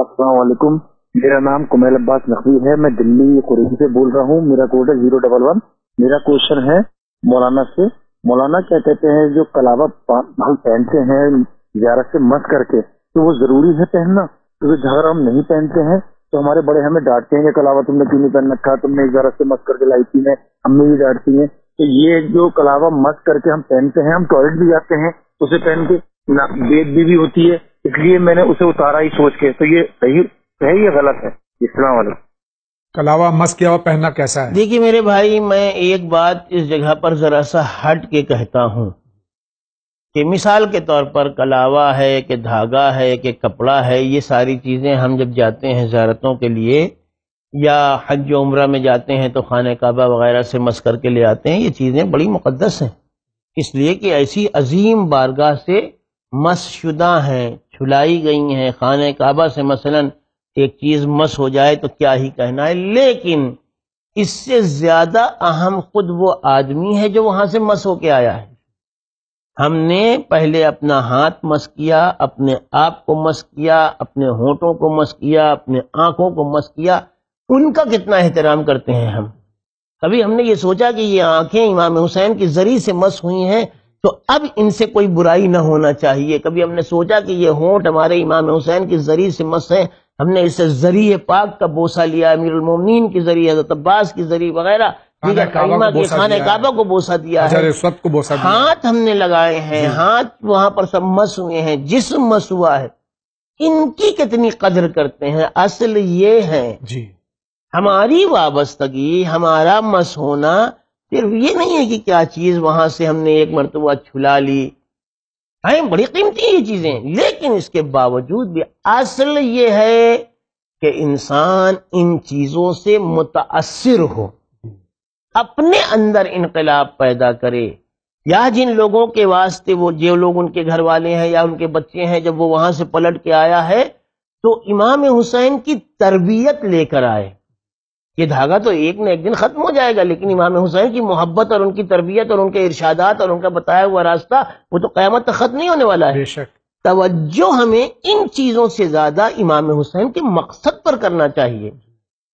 असलम मेरा नाम कुमेल अब्बास नकवी है मैं दिल्ली कुरेन से बोल रहा हूँ मेरा कोड है जीरो डबल वन मेरा क्वेश्चन है मौलाना से मौलाना क्या कहते हैं जो कलावा हम पहनते हैं ग्यारह से मत करके तो वो जरूरी है पहनना क्योंकि तो अगर हम नहीं पहनते हैं तो हमारे बड़े हमें डांटते हैं कलावा तुमने क्यों नहीं पहन रखा तुमने जियारत से मस्त करके लाई थी हमें भी डांटती है तो ये जो कलावा मस्त करके हम पहनते हैं हम टॉयलेट भी जाते हैं उसे पहन के बेद भी, भी होती है इसलिए मैंने उसे उतारा ही सोच के तो ये सही है या गलत है इस्लाम वाले कलावा मस्क और पहनना कैसा है देखिए मेरे भाई मैं एक बात इस जगह पर जरा सा हट के कहता हूँ कि मिसाल के तौर पर कलावा है कि धागा है कि कपड़ा है ये सारी चीज़ें हम जब जाते हैं ज्यारतों के लिए या हज उम्र में जाते हैं तो खान काबा वगैरह से मस करके ले आते हैं ये चीज़ें बड़ी मुकदस हैं इसलिए कि ऐसी अजीम बारगाह से शुदा हैं छुलाई गई हैं खान काबा से मसलन एक चीज़ मस हो जाए तो क्या ही कहना है लेकिन इससे ज़्यादा अहम खुद वो आदमी है जो वहां से मस होके आया है हमने पहले अपना हाथ मस किया अपने आप को मस किया अपने होठों को मस किया अपने आंखों को मस किया उनका कितना एहतराम करते हैं हम कभी हमने ये सोचा कि ये आंखें इमाम हुसैन की जरी से मस हुई हैं तो अब इनसे कोई बुराई ना होना चाहिए कभी हमने सोचा कि ये होंठ हमारे इमाम हुसैन के जरिए से मस है हमने इसे जरिए पाक का बोसा लिया अमीर उमोमिन हाँ, के जरिए हजरत अब्बास के जरिए वगैरह खाने काबा को बोसा दिया अच्छा, है को बोसा दिया। हाथ हमने लगाए हैं हाथ वहां पर सब मस हुए हैं जिसम मस हुआ है इनकी कितनी कदर करते हैं असल ये है जी हमारी वाबस्तगी हमारा मस होना फिर ये नहीं है कि क्या चीज वहां से हमने एक मरतबा छुला ली टाइम बड़ी कीमती ये चीजें लेकिन इसके बावजूद भी असल ये है कि इंसान इन चीजों से मुतासर हो अपने अंदर इनकलाब पैदा करे या जिन लोगों के वास्ते वो जो लोग उनके घर वाले हैं या उनके बच्चे हैं जब वो वहां से पलट के आया है तो इमाम हुसैन की तरबियत लेकर आए ये धागा तो एक न एक दिन खत्म हो जाएगा लेकिन इमाम हुसैन की मोहब्बत और उनकी तरबियत और उनके इर्शादात और उनका बताया हुआ रास्ता वो तो क्यामत तक खत्म नहीं होने वाला है तवज्जो हमें इन चीजों से ज्यादा इमाम हुसैन के मकसद पर करना चाहिए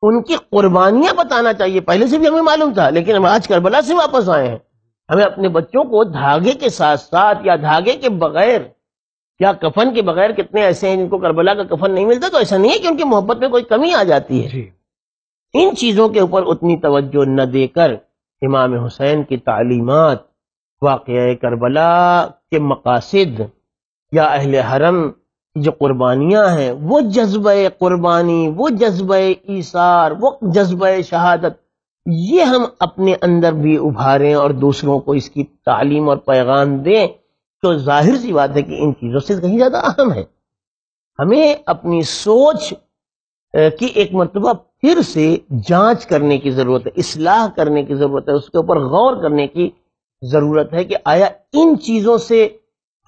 उनकी कुर्बानियां बताना चाहिए पहले से भी हमें मालूम था लेकिन हम आज करबला से वापस आए हैं हमें अपने बच्चों को धागे के साथ साथ या धागे के बगैर या कफन के बगैर कितने ऐसे हैं जिनको करबला का कफन नहीं मिलता तो ऐसा नहीं है कि उनकी मोहब्बत में कोई कमी आ जाती है इन चीज़ों के ऊपर उतनी तवज्जो न देकर इमाम हुसैन की तालीमत वाक़ करबला के मकासद या अहल हरम जो कुर्बानियाँ हैं वो जज्ब कुर्बानी वो जज्ब ईसार वो जज्ब शहादत ये हम अपने अंदर भी उभारें और दूसरों को इसकी तालीम और पैगाम दें तो जाहिर सी बात है कि इन चीज़ों से कहीं ज़्यादा अहम है हमें अपनी सोच की एक मरतबा फिर से जांच करने की जरूरत है इसलाह करने की जरूरत है उसके ऊपर गौर करने की जरूरत है कि आया इन चीजों से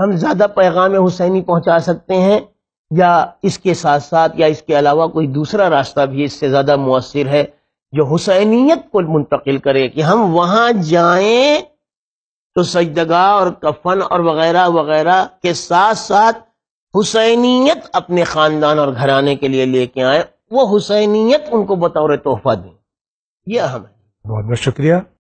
हम ज्यादा पैगाम हुसैनी पहुंचा सकते हैं या इसके साथ साथ या इसके अलावा कोई दूसरा रास्ता भी इससे ज्यादा मुअसर है जो हुसैनीत को मुंतकिल करे कि हम वहां जाए तो सजदगा और कफन और वगैरह वगैरह के साथ साथ हुसैनीत अपने खानदान और घराने के लिए लेके आए वो हुसैनियत उनको बतौर तोहफा दें यह अहम है बहुत बहुत शुक्रिया